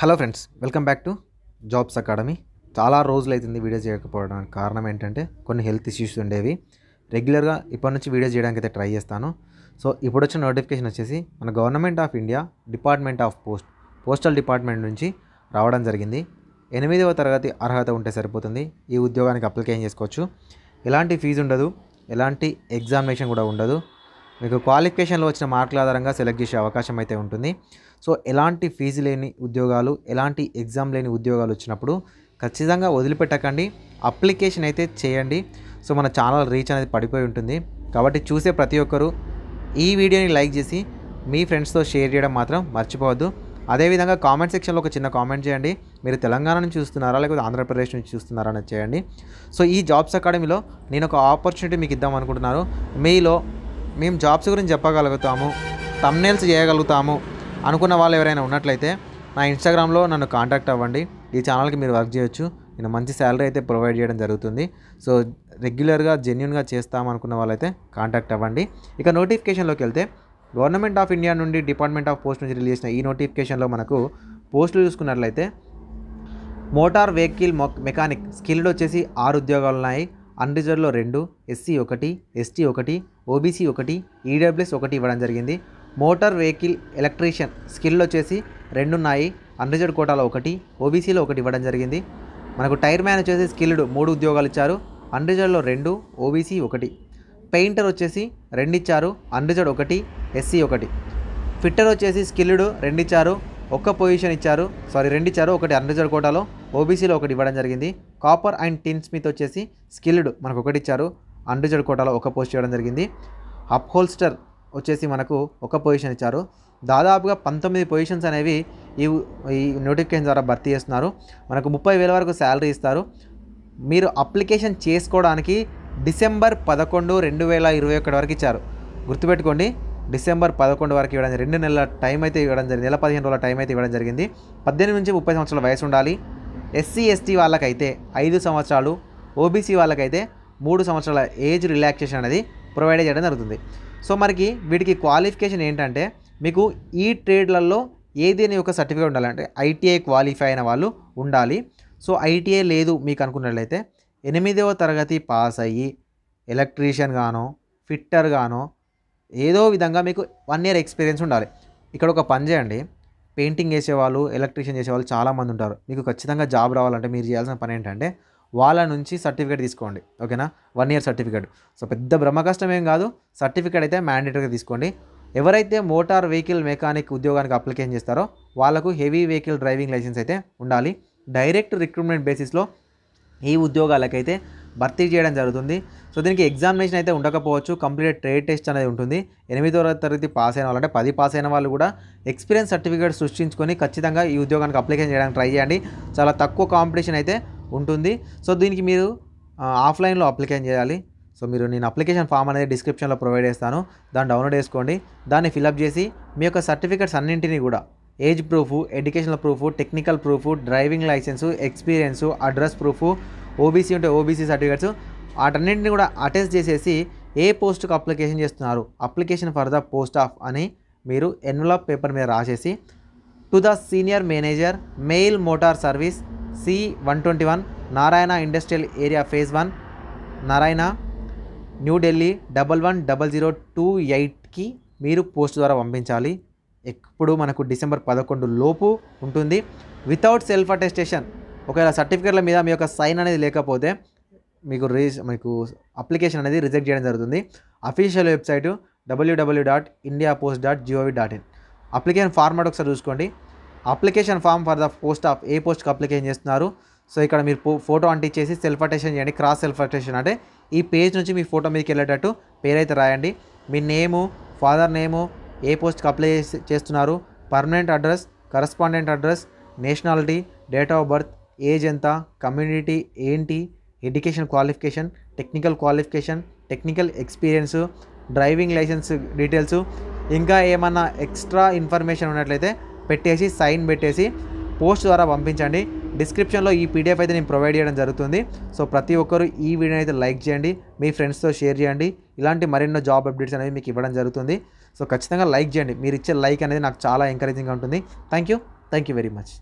hello friends welcome back to jobs academy చాలా రోజులు అవుతుంది వీడియో చేయకపోవడానికి కారణం ఏంటంటే కొన్ని హెల్త్ ఇష్యూస్ ఉండేవి రెగ్యులర్గా ఇప్పటి నుంచి వీడియో చేయడానికి అయితే ట్రై చేస్తాను సో ఇప్పుడు వచ్చిన నోటిఫికేషన్ వచ్చేసి మన government of India department of post postal department నుంచి రావడం జరిగింది ఎనిమిదవ తరగతి అర్హత ఉంటే సరిపోతుంది ఈ ఉద్యోగానికి అప్లికేషన్ చేసుకోవచ్చు ఎలాంటి ఫీజు ఉండదు ఎలాంటి ఎగ్జామినేషన్ కూడా ఉండదు మీకు క్వాలిఫికేషన్లో వచ్చిన మార్కుల ఆధారంగా సెలెక్ట్ చేసే అవకాశం అయితే ఉంటుంది సో ఎలాంటి ఫీజు లేని ఉద్యోగాలు ఎలాంటి ఎగ్జామ్ లేని ఉద్యోగాలు వచ్చినప్పుడు ఖచ్చితంగా వదిలిపెట్టకండి అప్లికేషన్ అయితే చేయండి సో మన ఛానల్ రీచ్ అనేది పడిపోయి ఉంటుంది కాబట్టి చూసే ప్రతి ఒక్కరూ ఈ వీడియోని లైక్ చేసి మీ ఫ్రెండ్స్తో షేర్ చేయడం మాత్రం మర్చిపోవద్దు అదేవిధంగా కామెంట్ సెక్షన్లో ఒక చిన్న కామెంట్ చేయండి మీరు తెలంగాణ నుంచి చూస్తున్నారా లేకపోతే ఆంధ్రప్రదేశ్ నుంచి చూస్తున్నారా అని చేయండి సో ఈ జాబ్స్ అకాడమీలో నేను ఒక ఆపర్చునిటీ మీకు ఇద్దాం అనుకుంటున్నాను మీలో మేము జాబ్స్ గురించి చెప్పగలుగుతాము తమ్నేల్స్ చేయగలుగుతాము అనుకున్న వాళ్ళు ఎవరైనా ఉన్నట్లయితే నా ఇన్స్టాగ్రామ్లో నన్ను కాంటాక్ట్ అవ్వండి ఈ ఛానల్కి మీరు వర్క్ చేయొచ్చు నేను మంచి శాలరీ అయితే ప్రొవైడ్ చేయడం జరుగుతుంది సో రెగ్యులర్గా జెన్యున్గా చేస్తామనుకున్న వాళ్ళైతే కాంటాక్ట్ అవ్వండి ఇక నోటిఫికేషన్లోకి వెళ్తే గవర్నమెంట్ ఆఫ్ ఇండియా నుండి డిపార్ట్మెంట్ ఆఫ్ పోస్ట్ నుంచి రిలీజ్ చేసిన ఈ నోటిఫికేషన్లో మనకు పోస్టులు చూసుకున్నట్లయితే మోటార్ వెహికల్ మెకానిక్ స్కిల్డ్ వచ్చేసి ఆరు ఉద్యోగాలు ఉన్నాయి అన్రిజర్వ్లో రెండు ఎస్సీ ఒకటి ఎస్టీ ఒకటి ఓబీసీ ఒకటి ఈడబ్ల్యూఎస్ ఒకటి ఇవ్వడం జరిగింది మోటార్ వెహికల్ ఎలక్ట్రీషియన్ స్కిల్ వచ్చేసి రెండున్నాయి అన్రిజర్డ్ కోటాలో ఒకటి ఓబీసీలో ఒకటి ఇవ్వడం జరిగింది మనకు టైర్ మ్యాన్ వచ్చేసి స్కిల్డ్ మూడు ఉద్యోగాలు ఇచ్చారు అన్రిజర్డ్లో రెండు ఓబీసీ ఒకటి పెయింటర్ వచ్చేసి రెండు ఇచ్చారు అన్రిజర్డ్ ఒకటి ఎస్సీ ఒకటి ఫిట్టర్ వచ్చేసి స్కిల్డ్ రెండు ఇచ్చారు ఒక్క పొజిషన్ ఇచ్చారు సారీ రెండు ఇచ్చారు ఒకటి అన్రిజర్వ్ కోటాలో ఓబీసీలో ఒకటి ఇవ్వడం జరిగింది కాపర్ అండ్ టిన్ స్మిత్ వచ్చేసి స్కిల్డ్ మనకు ఒకటి ఇచ్చారు అండుజడ్ కోటాలో ఒక పోస్ట్ చేయడం జరిగింది అప్హోల్స్టర్ వచ్చేసి మనకు ఒక పొజిషన్ ఇచ్చారు దాదాపుగా పంతొమ్మిది పొజిషన్స్ అనేవి ఈ ఈ నోటిఫికేషన్ ద్వారా భర్తీ చేస్తున్నారు మనకు ముప్పై వేల వరకు శాలరీ ఇస్తారు మీరు అప్లికేషన్ చేసుకోవడానికి డిసెంబర్ పదకొండు రెండు వేల ఇరవై ఒకటి వరకు ఇచ్చారు గుర్తుపెట్టుకోండి డిసెంబర్ పదకొండు వరకు ఇవ్వడం రెండు నెలల టైం అయితే ఇవ్వడం జరిగింది నెల పదిహేను రోజుల టైం అయితే ఇవ్వడం జరిగింది పద్దెనిమిది నుంచి ముప్పై సంవత్సరాల వయసు ఉండాలి ఎస్సీ ఎస్టీ వాళ్ళకైతే ఐదు సంవత్సరాలు ఓబీసీ వాళ్ళకైతే మూడు సంవత్సరాల ఏజ్ రిలాక్సేషన్ అనేది ప్రొవైడ్ చేయడం జరుగుతుంది సో మనకి వీటికి క్వాలిఫికేషన్ ఏంటంటే మీకు ఈ ట్రేడ్లలో ఏదైనా ఒక సర్టిఫికేట్ ఉండాలంటే ఐటీఐ క్వాలిఫై అయిన వాళ్ళు ఉండాలి సో ఐటీఐ లేదు మీకు అనుకున్నట్లయితే ఎనిమిదవ తరగతి పాస్ అయ్యి ఎలక్ట్రీషియన్ గానో ఫిట్టర్ గానో ఏదో విధంగా మీకు వన్ ఇయర్ ఎక్స్పీరియన్స్ ఉండాలి ఇక్కడ ఒక పని చేయండి పెయింటింగ్ చేసేవాళ్ళు ఎలక్ట్రీషియన్ చేసేవాళ్ళు చాలామంది ఉంటారు మీకు ఖచ్చితంగా జాబ్ రావాలంటే మీరు చేయాల్సిన పని ఏంటంటే వాళ్ళ నుంచి సర్టిఫికేట్ తీసుకోండి ఓకేనా వన్ ఇయర్ సర్టిఫికేట్ సో పెద్ద బ్రహ్మ కష్టం ఏం కాదు సర్టిఫికేట్ అయితే మ్యాండేటరీగా తీసుకోండి ఎవరైతే మోటార్ వెహికల్ మెకానిక్ ఉద్యోగానికి అప్లికేషన్ చేస్తారో వాళ్ళకు హెవీ వెహికల్ డ్రైవింగ్ లైసెన్స్ అయితే ఉండాలి డైరెక్ట్ రిక్రూట్మెంట్ బేసిస్లో ఈ ఉద్యోగాలకైతే భర్తీ చేయడం జరుగుతుంది సో దీనికి ఎగ్జామినేషన్ అయితే ఉండకపోవచ్చు కంప్లీట్ ట్రేడ్ టెస్ట్ అనేది ఉంటుంది ఎనిమిదో తరగతి పాస్ అయిన వాళ్ళు అంటే పది పాస్ అయిన వాళ్ళు కూడా ఎక్స్పీరియన్స్ సర్టిఫికేట్ సృష్టించుకొని ఖచ్చితంగా ఈ ఉద్యోగానికి అప్లికేషన్ చేయడానికి ట్రై చేయండి చాలా తక్కువ కాంపిటీషన్ అయితే ఉంటుంది సో దీనికి మీరు ఆఫ్లైన్లో అప్లికేషన్ చేయాలి సో మీరు నేను అప్లికేషన్ ఫామ్ అనేది డిస్క్రిప్షన్లో ప్రొవైడ్ చేస్తాను దాన్ని డౌన్లోడ్ చేసుకోండి దాన్ని ఫిలప్ చేసి మీ యొక్క సర్టిఫికేట్స్ అన్నింటినీ కూడా age proof educational proof technical proof driving license experience address proof OBC ఉంటే ఓబీసీ సర్టిఫికేట్స్ వాటన్నింటినీ కూడా అటెస్ట్ చేసేసి ఏ పోస్టుకు అప్లికేషన్ చేస్తున్నారు application for the post of అని మీరు ఎన్వలప్ పేపర్ మీద రాసేసి to the senior manager mail motor service C one twenty one Naraina industrial area phase one Naraina New Delhi double one double zero two ఎయిట్కి మీరు పోస్ట్ ద్వారా పంపించాలి ఎప్పుడు మనకు డిసెంబర్ పదకొండు లోపు ఉంటుంది వితౌట్ సెల్ఫ్ అటెస్టేషన్ ఒకవేళ సర్టిఫికేట్ల మీద మీ యొక్క సైన్ అనేది లేకపోతే మీకు రీ మీకు అప్లికేషన్ అనేది రిజెక్ట్ చేయడం జరుగుతుంది official website W W dot India post dot G O V dot in application format ఒకసారి చూసుకోండి application form for the post of ఏ పోస్ట్కి అప్లికేషన్ చేస్తున్నారు సో ఇక్కడ మీరు ఫోటో అంటించేసి సెల్ఫ్ అటేషన్ చేయండి క్రాస్ సెల్ఫ్ అటేషన్ అంటే ఈ పేజ్ నుంచి మీ ఫోటో మీదకి వెళ్ళేటట్టు పేరైతే రాయండి మీ నేము ఫాదర్ నేము ఏ పోస్ట్కి అప్లై చేస్తున్నారు permanent address correspondent address nationality date of birth age ఎంత కమ్యూనిటీ ఏంటి education qualification technical qualification technical experience driving license details ఇంకా ఏమన్నా ఎక్స్ట్రా ఇన్ఫర్మేషన్ ఉన్నట్లయితే పెట్టేసి సైన్ పెట్టేసి పోస్ట్ ద్వారా పంపించండి డిస్క్రిప్షన్లో ఈ పీడిఎఫ్ అయితే నేను ప్రొవైడ్ చేయడం జరుగుతుంది సో ప్రతి ఒక్కరు ఈ వీడియోని అయితే లైక్ చేయండి మీ ఫ్రెండ్స్తో షేర్ చేయండి ఇలాంటి మరెన్నో జాబ్ అప్డేట్స్ అనేవి మీకు ఇవ్వడం జరుగుతుంది సో ఖచ్చితంగా లైక్ చేయండి మీరు ఇచ్చే లైక్ అనేది నాకు చాలా ఎంకరేజింగ్గా ఉంటుంది thank you thank you very much